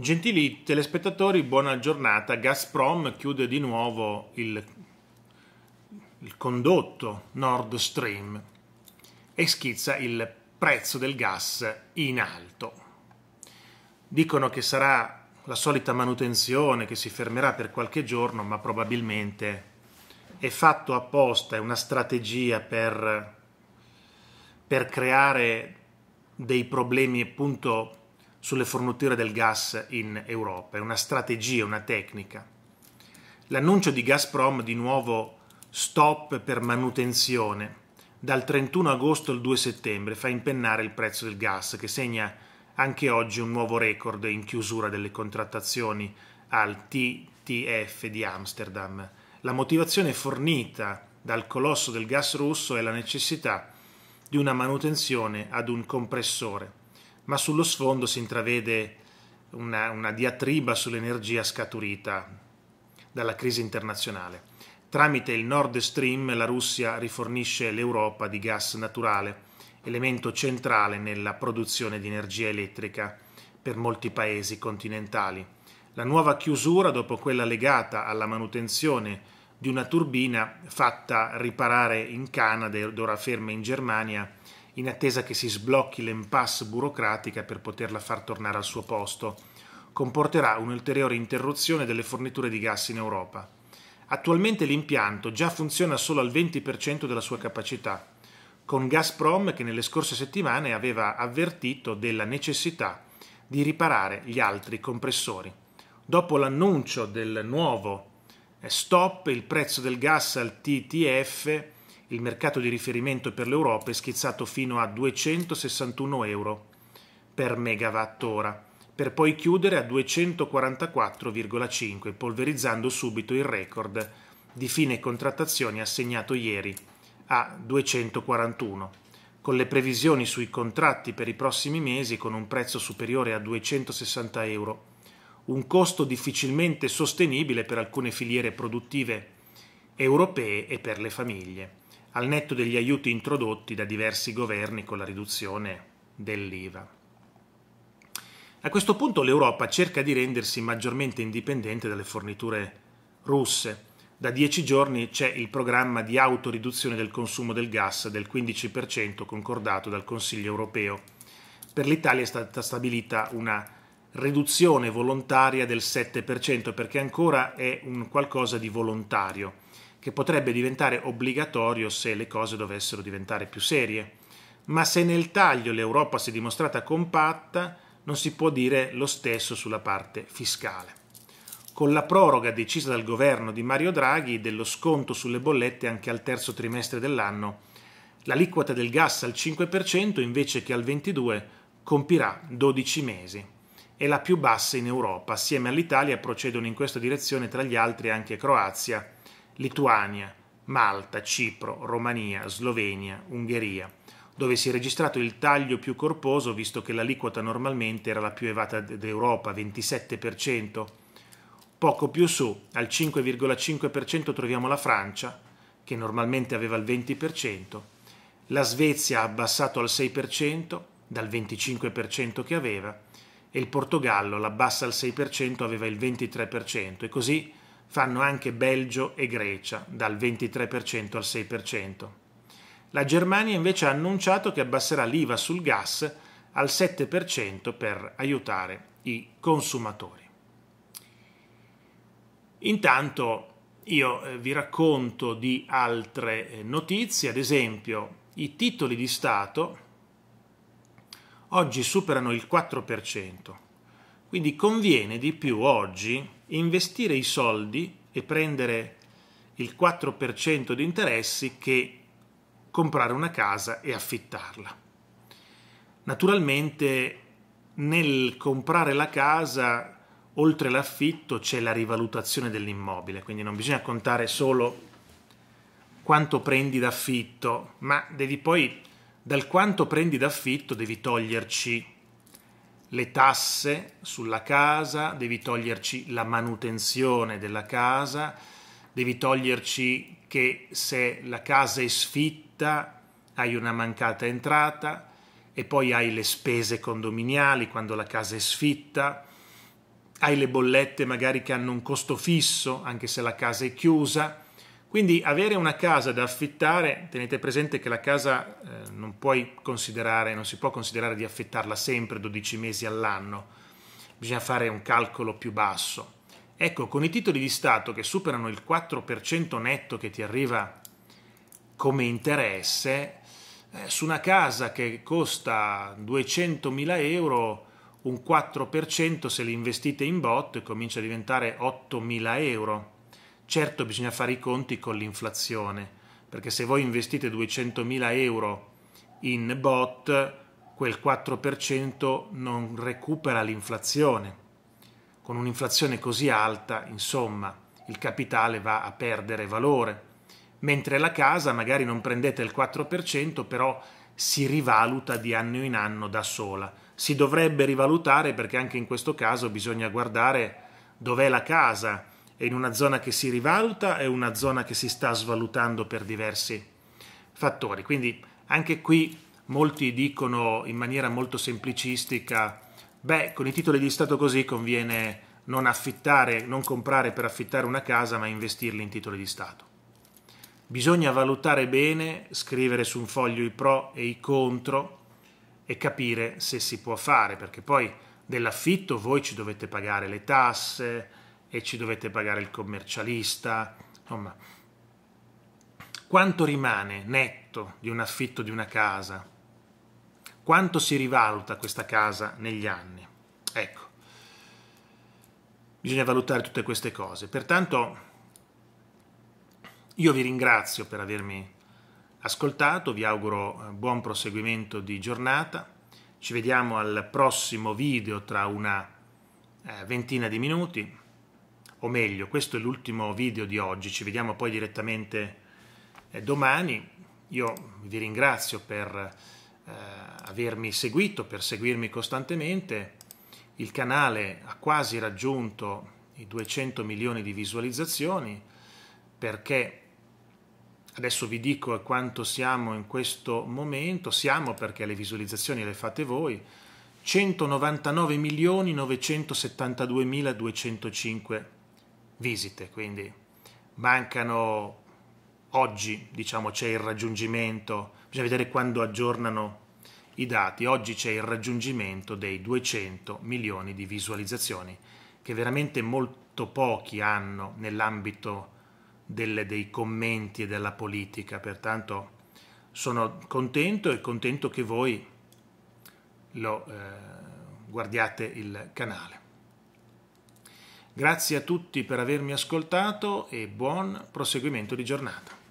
Gentili telespettatori, buona giornata. Gazprom chiude di nuovo il, il, condotto Nord Stream e schizza il prezzo del gas in alto. Dicono che sarà la solita manutenzione che si fermerà per qualche giorno, ma probabilmente è fatto apposta, è una strategia per, per creare dei problemi appunto sulle forniture del gas in Europa, è una strategia, una tecnica. L'annuncio di Gazprom di nuovo stop per manutenzione dal 31 agosto al 2 settembre fa impennare il prezzo del gas che segna anche oggi un nuovo record in chiusura delle contrattazioni al TTF di Amsterdam. La motivazione fornita dal colosso del gas russo è la necessità di una manutenzione ad un compressore ma sullo sfondo si intravede una, una diatriba sull'energia scaturita dalla crisi internazionale. Tramite il Nord Stream la Russia rifornisce l'Europa di gas naturale, elemento centrale nella produzione di energia elettrica per molti paesi continentali. La nuova chiusura, dopo quella legata alla manutenzione di una turbina fatta riparare in Canada ed ora ferma in Germania, in attesa che si sblocchi l'impasse burocratica per poterla far tornare al suo posto. Comporterà un'ulteriore interruzione delle forniture di gas in Europa. Attualmente l'impianto già funziona solo al 20% della sua capacità, con Gazprom che nelle scorse settimane aveva avvertito della necessità di riparare gli altri compressori. Dopo l'annuncio del nuovo eh, stop, il prezzo del gas al TTF il mercato di riferimento per l'Europa è schizzato fino a 261 euro per megawattora, per poi chiudere a 244,5, polverizzando subito il record di fine contrattazioni assegnato ieri a 241, con le previsioni sui contratti per i prossimi mesi con un prezzo superiore a 260 euro, un costo difficilmente sostenibile per alcune filiere produttive europee e per le famiglie al netto degli aiuti introdotti da diversi governi con la riduzione dell'IVA. A questo punto l'Europa cerca di rendersi maggiormente indipendente dalle forniture russe. Da dieci giorni c'è il programma di autoriduzione del consumo del gas del 15% concordato dal Consiglio europeo. Per l'Italia è stata stabilita una riduzione volontaria del 7% perché ancora è un qualcosa di volontario che potrebbe diventare obbligatorio se le cose dovessero diventare più serie. Ma se nel taglio l'Europa si è dimostrata compatta, non si può dire lo stesso sulla parte fiscale. Con la proroga decisa dal governo di Mario Draghi dello sconto sulle bollette anche al terzo trimestre dell'anno, l'aliquota del gas al 5% invece che al 22% compirà 12 mesi. È la più bassa in Europa. Assieme all'Italia procedono in questa direzione tra gli altri anche Croazia, Lituania, Malta, Cipro, Romania, Slovenia, Ungheria, dove si è registrato il taglio più corposo visto che l'aliquota normalmente era la più elevata d'Europa, 27%. Poco più su, al 5,5% troviamo la Francia, che normalmente aveva il 20%, la Svezia ha abbassato al 6% dal 25% che aveva e il Portogallo l'abbassa al 6% aveva il 23% e così fanno anche Belgio e Grecia, dal 23% al 6%. La Germania invece ha annunciato che abbasserà l'IVA sul gas al 7% per aiutare i consumatori. Intanto io eh, vi racconto di altre eh, notizie, ad esempio i titoli di Stato oggi superano il 4%, quindi conviene di più oggi investire i soldi e prendere il 4% di interessi che comprare una casa e affittarla. Naturalmente nel comprare la casa, oltre l'affitto, c'è la rivalutazione dell'immobile, quindi non bisogna contare solo quanto prendi d'affitto, ma devi poi dal quanto prendi d'affitto devi toglierci le tasse sulla casa, devi toglierci la manutenzione della casa, devi toglierci che se la casa è sfitta hai una mancata entrata e poi hai le spese condominiali quando la casa è sfitta, hai le bollette magari che hanno un costo fisso anche se la casa è chiusa quindi avere una casa da affittare, tenete presente che la casa eh, non, non si può considerare di affittarla sempre 12 mesi all'anno, bisogna fare un calcolo più basso. Ecco, con i titoli di Stato che superano il 4% netto che ti arriva come interesse, eh, su una casa che costa 200.000 euro, un 4% se li investite in botto comincia a diventare 8.000 euro Certo bisogna fare i conti con l'inflazione, perché se voi investite 200.000 euro in bot, quel 4% non recupera l'inflazione. Con un'inflazione così alta, insomma, il capitale va a perdere valore. Mentre la casa magari non prendete il 4%, però si rivaluta di anno in anno da sola. Si dovrebbe rivalutare perché anche in questo caso bisogna guardare dov'è la casa, è in una zona che si rivaluta, è una zona che si sta svalutando per diversi fattori. Quindi anche qui molti dicono in maniera molto semplicistica, beh, con i titoli di Stato così conviene non affittare, non comprare per affittare una casa, ma investirli in titoli di Stato. Bisogna valutare bene, scrivere su un foglio i pro e i contro e capire se si può fare, perché poi dell'affitto voi ci dovete pagare le tasse, e ci dovete pagare il commercialista, insomma. Quanto rimane netto di un affitto di una casa? Quanto si rivaluta questa casa negli anni? Ecco, bisogna valutare tutte queste cose. Pertanto io vi ringrazio per avermi ascoltato, vi auguro eh, buon proseguimento di giornata, ci vediamo al prossimo video tra una eh, ventina di minuti o meglio, questo è l'ultimo video di oggi, ci vediamo poi direttamente eh, domani. Io vi ringrazio per eh, avermi seguito, per seguirmi costantemente. Il canale ha quasi raggiunto i 200 milioni di visualizzazioni perché adesso vi dico quanto siamo in questo momento, siamo perché le visualizzazioni le fate voi, 199 milioni 972 mila 205 visite, quindi mancano oggi, diciamo, c'è il raggiungimento, bisogna vedere quando aggiornano i dati, oggi c'è il raggiungimento dei 200 milioni di visualizzazioni che veramente molto pochi hanno nell'ambito delle, dei commenti e della politica, pertanto sono contento e contento che voi lo eh, guardiate il canale. Grazie a tutti per avermi ascoltato e buon proseguimento di giornata.